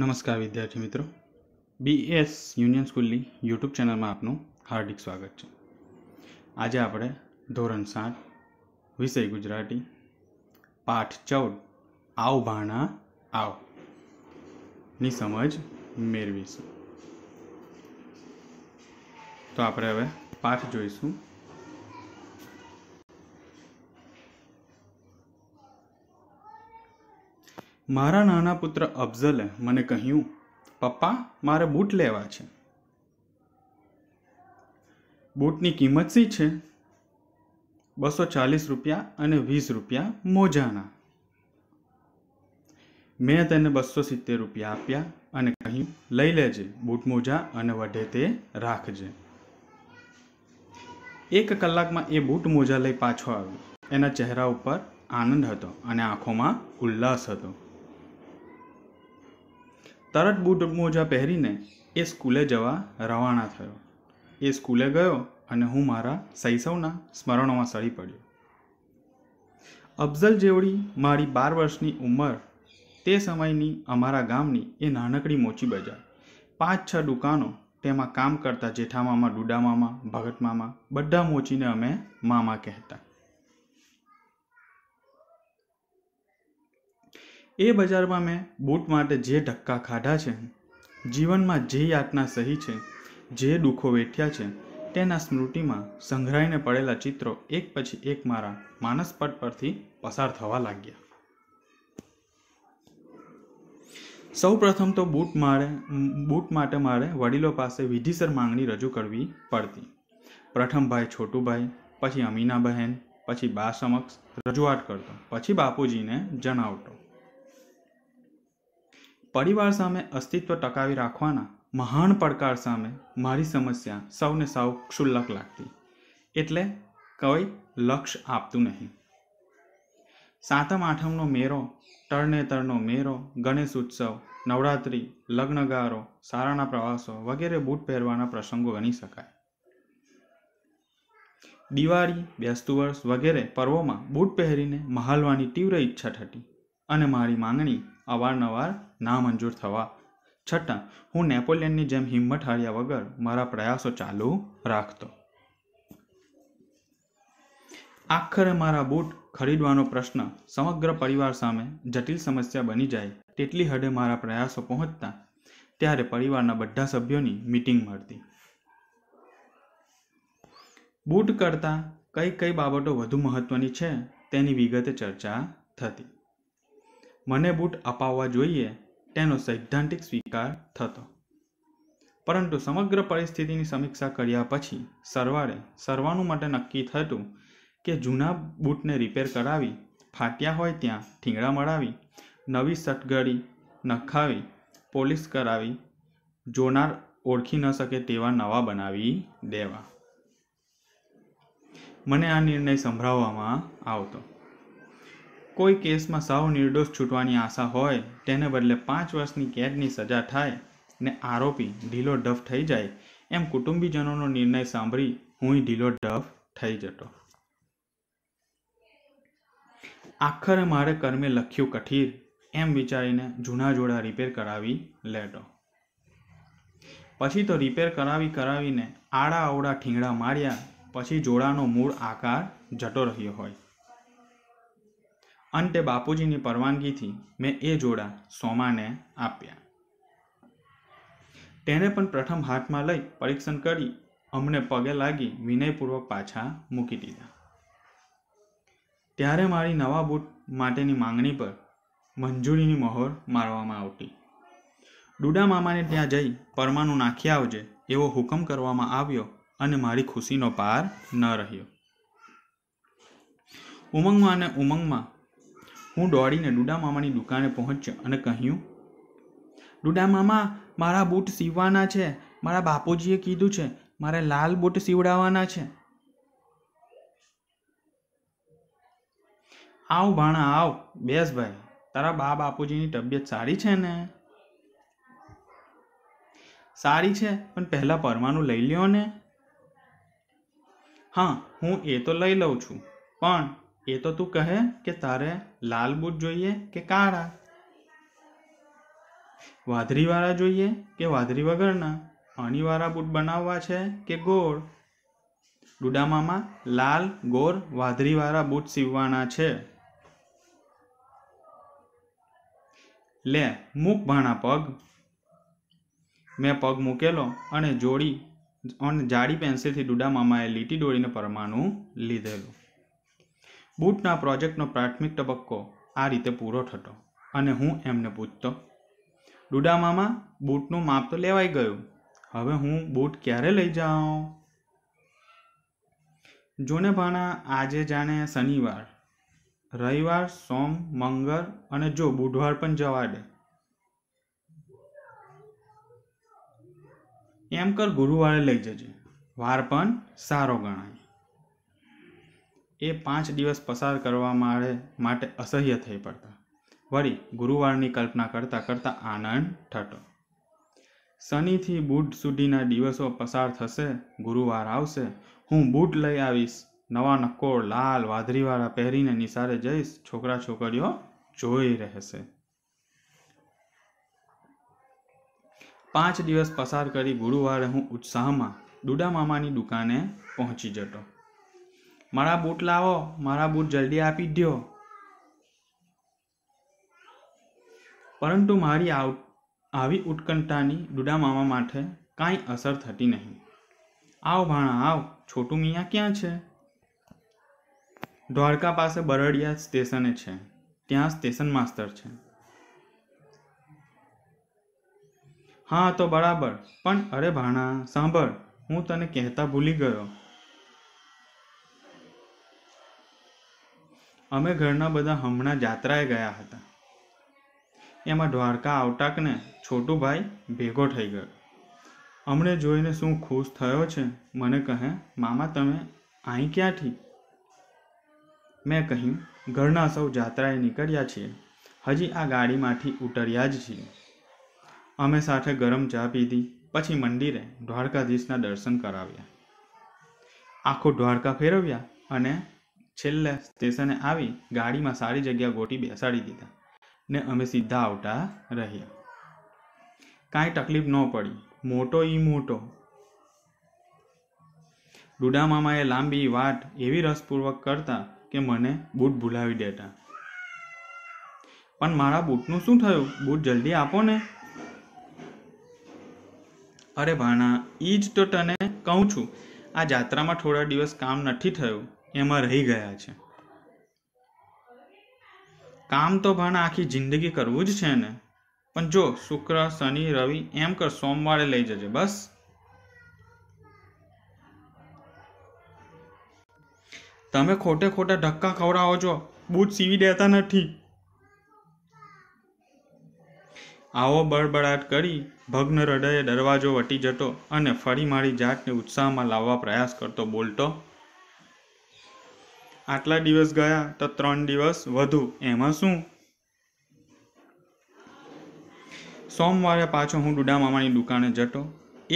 નમસ્કાર વિદ્યાર્થી મિત્રો બીએસ યુનિયન સ્કૂલની યુટ્યુબ ચેનલમાં આપનું હાર્દિક સ્વાગત છે આજે આપણે ધોરણ સાત વિષય ગુજરાતી પાઠ ચૌદ આવ ભાણા આવ ની સમજ મેળવીશું તો આપણે હવે પાઠ જોઈશું મારા નાના પુત્ર અફઝલે મને કહ્યું પપ્પા મારે બૂટ લેવા છે બૂટની કિંમત શી છે બસો ચાલીસ રૂપિયા અને વીસ રૂપિયા મોજાના મેં તેને બસો સિત્તેર રૂપિયા આપ્યા અને કહ્યું લઈ લેજે બૂટ મોજા અને વઢે તે રાખજે એક કલાકમાં એ બૂટ મોજા લઈ પાછો આવ્યો એના ચહેરા ઉપર આનંદ હતો અને આંખોમાં ઉલ્લાસ હતો તરત બૂટ મોજા પહેરીને એ સ્કૂલે જવા રવાના થયો એ સ્કૂલે ગયો અને હું મારા શૈશવના સ્મરણોમાં સળી પડ્યો અફઝલ જેવડી મારી બાર વર્ષની ઉંમર તે સમયની અમારા ગામની એ નાનકડી મોચી બજાર પાંચ છ દુકાનો તેમાં કામ કરતા જેઠામામા ડુડામામા ભગતમામા બધા મોચીને અમે મામા કહેતા એ બજારમાં મેં બૂટ માટે જે ધક્કા ખાધા છે જીવનમાં જે યાતના સહી છે જે દુઃખો વેઠ્યા છે તેના સ્મૃતિમાં સંઘરાઈને પડેલા ચિત્રો એક પછી એક મારા માનસપટ પરથી પસાર થવા લાગ્યા સૌ પ્રથમ તો બૂટ મારે બૂટ માટે મારે વડીલો પાસે વિધિસર માંગણી રજૂ કરવી પડતી પ્રથમ ભાઈ છોટુભાઈ પછી અમીના બહેન પછી બા સમક્ષ રજૂઆત કરતો પછી બાપુજીને જણાવતો પરિવાર સામે અસ્તિત્વ ટકાવી રાખવાના મહાન પડકાર સામે મારી સમસ્યા સૌને સાવ ક્ષુલ્લક લાગતી એટલે કોઈ લક્ષ્ય આપતું નહીં સાતમ આઠમનો મેરો તરણેતરનો મેરો ગણેશ ઉત્સવ નવરાત્રિ લગ્નગારો સારાના પ્રવાસો વગેરે બૂટ પહેરવાના પ્રસંગો ગણી શકાય દિવાળી બેસતું વર્ષ વગેરે પર્વોમાં બૂટ પહેરીને મહાલવાની તીવ્ર ઈચ્છા થતી અને મારી માંગણી અવારનવાર નામંજૂર થવા છતાં હું નેપોલિયનની જેમ હિંમત હાર્યા વગર મારા પ્રયાસો ચાલુ રાખતો આખરે મારા બૂટ ખરીદવાનો પ્રશ્ન સમગ્ર પરિવાર સામે જટિલ સમસ્યા બની જાય તેટલી હદે મારા પ્રયાસો પહોંચતા ત્યારે પરિવારના બધા સભ્યોની મિટિંગ મળતી બૂટ કરતાં કઈ કઈ બાબતો વધુ મહત્ત્વની છે તેની વિગતે ચર્ચા થતી મને બૂટ અપાવવા જોઈએ તેનો સૈદ્ધાંતિક સ્વીકાર થતો પરંતુ સમગ્ર પરિસ્થિતિની સમીક્ષા કર્યા પછી સરવારે સરવાનું માટે નક્કી થતું કે જૂના બૂટને રિપેર કરાવી ફાટ્યા હોય ત્યાં ઠીંગડા મળાવી નવી સટગડી નખાવી પોલીસ કરાવી જોનાર ઓળખી ન શકે તેવા નવા બનાવી દેવા મને આ નિર્ણય સંભળાવવામાં આવતો કોઈ કેસમાં સાવ નિર્દોષ છૂટવાની આશા હોય તેને બદલે પાંચ વર્ષની કેદની સજા થાય ને આરોપી ઢીલો ઢફ થઈ જાય એમ કુટુંબીજનોનો નિર્ણય સાંભળી હુંય ઢીલો ઢફ થઈ જતો આખરે મારે કર્મે લખ્યું કઠીર એમ વિચારીને જૂના જોડા રિપેર કરાવી લેટો પછી તો રિપેર કરાવી કરાવીને આડા અવડા ઠીંગડા માર્યા પછી જોડાનો મૂળ આકાર જતો રહ્યો હોય અંતે બાપુજીની પરવાનગીથી મેં એ જોડા સોમાને આપ્યા તેને પણ પ્રથમ હાથમાં લઈ પરીક્ષણ કરી અમને પગે લાગી વિનયપૂર્વક પાછા મૂકી દીધા ત્યારે મારી નવા બૂટ માટેની માંગણી પર મંજૂરીની મહોર મારવામાં આવતી ડુડા મામાને ત્યાં જઈ પરમાનું નાખી આવજે એવો હુકમ કરવામાં આવ્યો અને મારી ખુશીનો પાર ન રહ્યો ઉમંગમાં અને ઉમંગમાં હું દોડીને ડુડા મામાની દુકાને પહોંચ્યો અને કહ્યું ડુડા મામા મારા બૂટ સીવવાના છે મારા બાપુજીએ કીધું છે મારે લાલ બૂટ સીવડાવવાના છે આવ ભાણા આવ બેસ ભાઈ તારા બા બાપુજીની તબિયત સારી છે ને સારી છે પણ પહેલાં પરવાનું લઈ લ્યો ને હા હું એ તો લઈ લઉં છું પણ એ તો તું કહે કે તારે લાલ બુટ જોઈએ કે કાળા વાદળીવાળા જોઈએ કે વાદળી વગરના અણીવાળા બૂટ બનાવવા છે કે ગોળ ડુડામામાં લાલ ગોર વાદળીવાળા બૂટ સીવવાના છે લે મૂક ભાણા પગ મેં પગ મૂકેલો અને જોડી અને જાડી પેન્સિલથી ડુડામામાએ લીટી દોડીને પરમાણું લીધેલું બૂટના પ્રોજેક્ટનો પ્રાથમિક તબક્કો આ રીતે પૂરો થતો અને હું એમને પૂછતો ડુડામામા બૂટનું માપ તો લેવાઈ ગયું હવે હું બૂટ ક્યારે લઈ જાઉં જોને ભાણા આજે જાણે શનિવાર રવિવાર સોમ મંગળ અને જો બુધવાર પણ જવા દે એમ કર ગુરુવારે લઈ જજે વાર પણ સારો ગણાય એ પાંચ દિવસ પસાર કરવા માટે માટે અસહ્ય થઈ પડતા વળી ગુરુવારની કલ્પના કરતાં કરતાં આનંદ થતો શનિથી બુટ સુધીના દિવસો પસાર થશે ગુરુવાર આવશે હું બૂટ લઈ આવીશ નવા નક્કોર લાલ વાદળીવાળા પહેરીને નિશાળે જઈશ છોકરા છોકરીઓ જોઈ રહેશે પાંચ દિવસ પસાર કરી ગુરુવારે હું ઉત્સાહમાં દુડા મામાની દુકાને પહોંચી જતો મારા બૂટ લાવો મારા બૂટ જલ્દી આપી દો પરંતુ મારી આવી ઉત્કંઠાની ડુડા માટે કાંઈ અસર થતી નહીં આવ ભાણા આવ છોટું મિયા ક્યાં છે દ્વારકા પાસે બરડિયા સ્ટેશને છે ત્યાં સ્ટેશન માસ્તર છે હા તો બરાબર પણ અરે ભાણા સાંભળ હું તને કહેતા ભૂલી ગયો અમે ઘરના બધા હમણાં જાત્રાએ ગયા હતા એમાં દ્વારકા છોટું ભાઈ ભેગો થઈ ગયો અમને જોઈને શું ખુશ થયો છે મને કહે મામા તમે અહીં ક્યાંથી મેં કહ્યું ઘરના સૌ જાત્રાએ નીકળ્યા છીએ હજી આ ગાડીમાંથી ઉતર્યા જ છીએ અમે સાથે ગરમ ચા પીધી પછી મંદિરે દ્વારકાધીશના દર્શન કરાવ્યા આખો દ્વારકા ફેરવ્યા અને છેલ્લે સ્ટેશને આવી ગાડીમાં સારી જગ્યા ગોટી બેસાડી દીધા ને અમે સીધા આવતા રહ્યા કાંઈ તકલીફ ન પડી મોટો ઈ મોટો ડુડા મામાએ લાંબી વાટ એવી રસપૂર્વક કરતા કે મને બૂટ ભૂલાવી દેતા પણ મારા બૂટનું શું થયું બૂટ જલ્દી આપો ને અરે ભાણા એ જ તો તને કહું છું આ જાત્રામાં થોડા દિવસ કામ નથી થયું એમાં રહી ગયા છે કામ તો ભાણે આખી જિંદગી કરવું જ છે ને પણ જો શુક્ર શનિ રવિ એમ કર સોમવારે લઈ જજે બસ તમે ખોટે ખોટા ધક્કા ખવડાવો છો બૂટ સીવી દેતા નથી આવો બળબડાટ કરી ભગ્ન હૃદયે દરવાજો વટી જતો અને ફરી મારી જાતને ઉત્સાહમાં લાવવા પ્રયાસ કરતો બોલતો આટલા દિવસ ગયા તો ત્રણ દિવસ વધુ એમાં શું સોમવારે પાછો હું ડુડા મામાની દુકાને જતો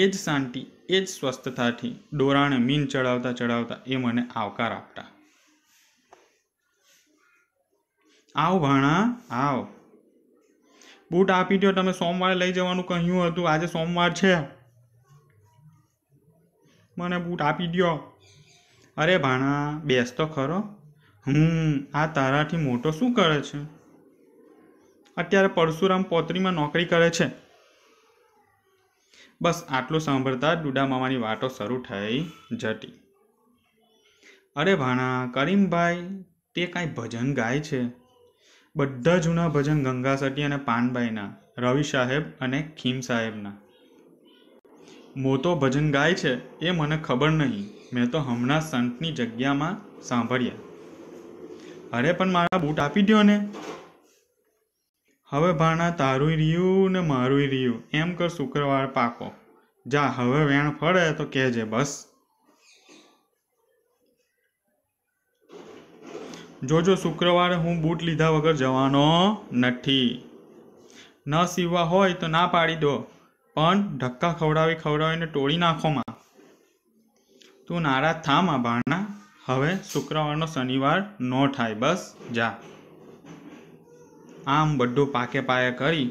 એ જ શાંતિ એ જ સ્વસ્થતાથી દોરાણે મીન ચડાવતા ચડાવતા એ મને આવકાર આપતા આવ ભાણા આવ બૂટ આપી દો તમે સોમવારે લઈ જવાનું કહ્યું હતું આજે સોમવાર છે મને બૂટ આપી દો અરે ભાણા બેસ તો ખરો હું આ તારાથી મોટો શું કરે છે અત્યારે પરશુરામ પોતરીમાં નોકરી કરે છે બસ આટલું સાંભળતા ડુડા વાતો શરૂ થઈ જતી અરે ભાણા કરીમભાઈ તે કાંઈ ભજન ગાય છે બધા જૂના ભજન ગંગા સટી અને પાનભાઈના રવિ સાહેબ અને ખીમ સાહેબના મોતો ભજન ગાય છે એ મને ખબર નહીં મેં તો હમણાં સંતની જગ્યામાં સાંભળ્યા અરે પણ મારા બૂટ આપી દો ને હવે ભાણા તારું રહ્યું ને મારું રહ્યું એમ કર શુક્રવાર પાકો જા હવે વેણ ફળે તો કહેજે બસ જોજો શુક્રવારે હું બૂટ લીધા વગર જવાનો નથી ન સીવવા હોય તો ના પાડી દો પણ ધક્કા ખવડાવી ખવડાવીને ટોળી નાખોમાં તું નારાજ થામાં ભાણા હવે શુક્રવારનો શનિવાર નો થાય બસ જા આમ બધું પાકે પાયે કરી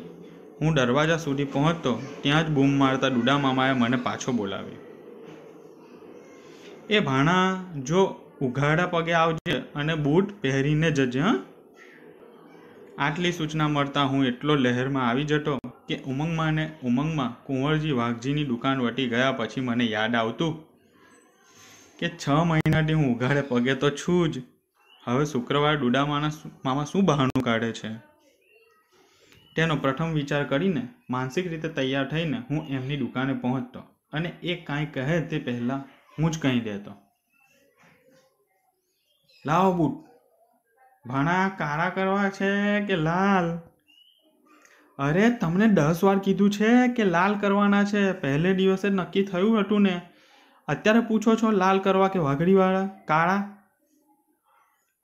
હું દરવાજા સુધી પહોંચતો ત્યાં જ બૂમ મારતા ડુડા મામાએ મને પાછો બોલાવ્યો એ ભાણા જો ઉઘાડા પગે આવજે અને બૂટ પહેરીને જજે હં આટલી સૂચના મળતા હું એટલો લહેરમાં આવી જતો કે ઉમંગમાં ને ઉમંગમાં કુંવરજી વાઘજીની દુકાન વટી ગયા પછી મને યાદ આવતું કે છ મહિનાથી હું ઉઘાડે પગે તો છું જ હવે શુક્રવાર ડુડા માના મામા શું બહાનું કાઢે છે તેનો પ્રથમ વિચાર કરીને માનસિક રીતે તૈયાર થઈને હું એમની દુકાને પહોંચતો અને એ કાંઈ કહે તે પહેલાં હું જ કહી દેતો લાવો બુટ ભાણા કાળા કરવા છે કે લાલ અરે તમને દસ વાર કીધું છે કે લાલ કરવાના છે પહેલે દિવસે નક્કી થયું હતું ને અત્યારે પૂછો છો લાલ કરવા કે વાઘડીવાળા કાળા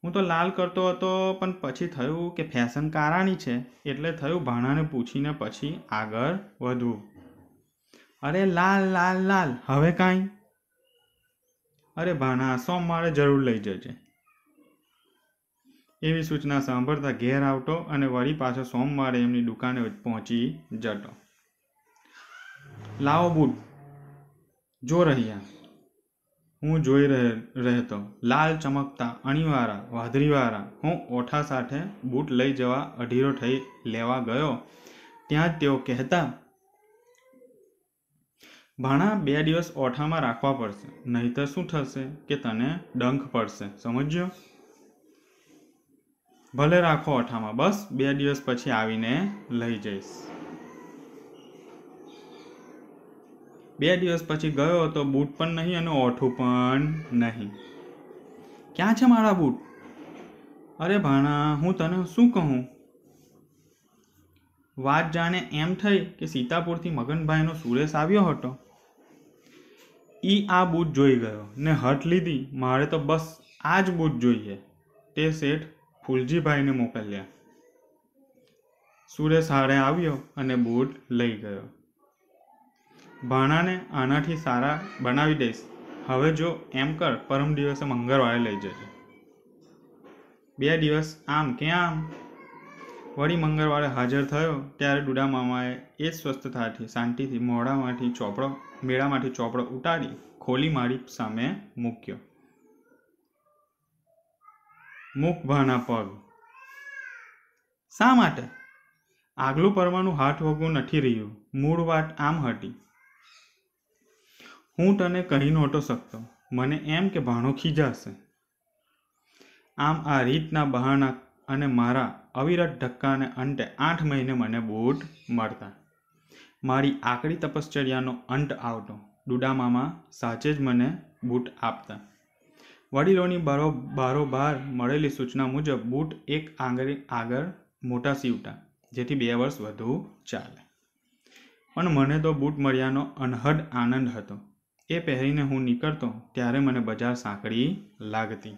હું તો લાલ કરતો હતો પણ પછી થયું કે ફેશન કારાની છે એટલે થયું ભાણાને પૂછીને પછી આગળ વધવું અરે લાલ લાલ લાલ હવે કાંઈ અરે ભાણા સોમવારે જરૂર લઈ જજે એવી સૂચના સાંભળતા ઘેર આવતો અને વળી પાછો સોમવારે એમની દુકાને પહોંચી જતો લાવો બુટ જો રહ્યા હું જોઈ રહેતો લાલ ચમકતા અણીવાળા વાદળીવાળા હું ઓઠા સાથે બૂટ લઈ જવા અઢીરો થઈ લેવા ગયો ત્યાં તેઓ કહેતા ભાણા બે દિવસ ઓઠામાં રાખવા પડશે નહીતર શું થશે કે તને ડંખ પડશે સમજ્યો ભલે રાખો ઓઠામાં બસ બે દિવસ પછી આવીને લઈ જઈશ બે દિવસ પછી ગયો હતો બૂટ પણ નહીં અને ઓઠું પણ નહીં ક્યાં છે મારા બૂટ અરે ભાણા હું તને શું કહું વાત જાણે એમ થઈ કે સીતાપુરથી મગનભાઈનો સુરેશ આવ્યો હતો એ આ બૂટ જોઈ ગયો ને હટ લીધી મારે તો બસ આ જ બૂટ જોઈએ તે શેઠ ફૂલજીભાઈને મોકલ્યા સુરેશ હારે આવ્યો અને બૂટ લઈ ગયો ભાણાને આનાથી સારા બનાવી દઈશ હવે જો એમ કર પરમ દિવસે મંગળવારે લઈ જજે બે દિવસ આમ કે આમ વળી મંગળવારે હાજર થયો ત્યારે ડુડા મામાએ એ જ સ્વસ્થતાથી શાંતિથી મોઢામાંથી ચોપડો મેળામાંથી ચોપડો ઉતારી ખોલી મારી સામે મૂક્યો મુખ ભાના પગ શા માટે આગલું પરવાનું હાથ વગું નથી રહ્યું મૂળ વાત આમ હતી હું તને કહી નહોતો શકતો મને એમ કે ભાણો ખીજાશે આમ આ રીતના બહાના અને મારા અવિરત ધક્કાને અંતે આઠ મહિને મને બૂટ મળતા મારી આકરી તપશ્ચર્યાનો અંત આવતો દુડામામાં સાચે જ મને બૂટ આપતા વડીલોની બારો બારોબાર મળેલી સૂચના મુજબ બૂટ એક આંગળી આગળ મોટા સીવતા જેથી બે વર્ષ વધુ ચાલે પણ મને તો બૂટ મળ્યાનો અનહદ આનંદ હતો એ પહેરીને હું નીકળતો ત્યારે મને બજાર સાંકડી લાગતી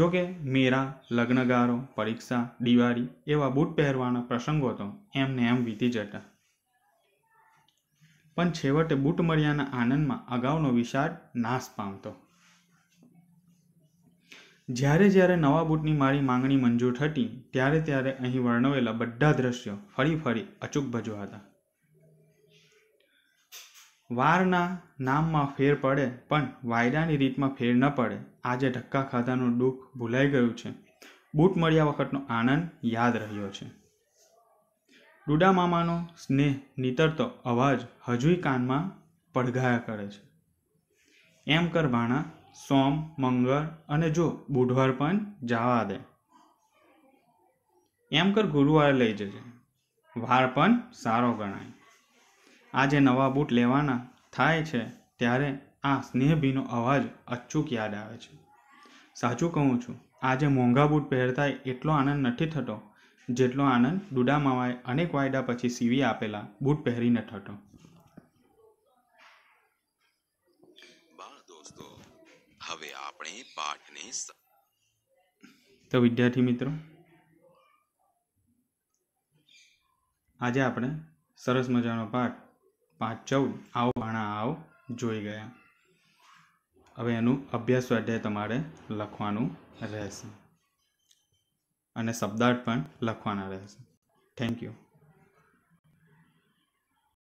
જોકે મેરા લગ્નગારો પરીક્ષા દિવાળી એવા બૂટ પહેરવાના પ્રસંગો તો એમને એમ વીતી જતા પણ છેવટે બૂટ મર્યાના આનંદમાં અગાઉનો વિશાળ નાશ પામતો જ્યારે જ્યારે નવા બૂટની મારી માંગણી મંજૂર થતી ત્યારે ત્યારે અહીં વર્ણવેલા બધા દ્રશ્યો ફરી ફરી અચૂક હતા વારના નામમાં ફેર પડે પણ વાયદાની રીતમાં ફેર ન પડે આજે ધક્કા ખાધાનું દુઃખ ભૂલાઈ ગયું છે બૂટ મળ્યા વખતનો આનંદ યાદ રહ્યો છે ડુડા મામાનો સ્નેહ નીતરતો અવાજ હજુય કાનમાં પડઘાયા કરે છે એમ કર ભાણા સોમ મંગળ અને જો બુધવાર પણ જવા દે એમ કર ગુરુવારે લઈ જજે વાર પણ સારો ગણાય આજે નવા બૂટ લેવાના થાય છે ત્યારે આ સ્નેહભીનો અવાજ અચૂક યાદ આવે છે સાચું કહું છું આજે મોંઘા બૂટ પહેરતા એટલો આનંદ નથી થતો જેટલો આનંદ ડુડા મામાએ અનેક વાયદા પછી સીવી આપેલા બૂટ પહેરીને થતો હવે આપણે પાઠને તો વિદ્યાર્થી મિત્રો આજે આપણે સરસ મજાનો પાઠ પાંચ ચૌદ આવો ભાણા આવ જોઈ ગયા હવે એનું અભ્યાસ સ્વાધ્યાય તમારે લખવાનું રહેશે અને શબ્દાર્થ પણ લખવાના રહેશે થેન્ક યુ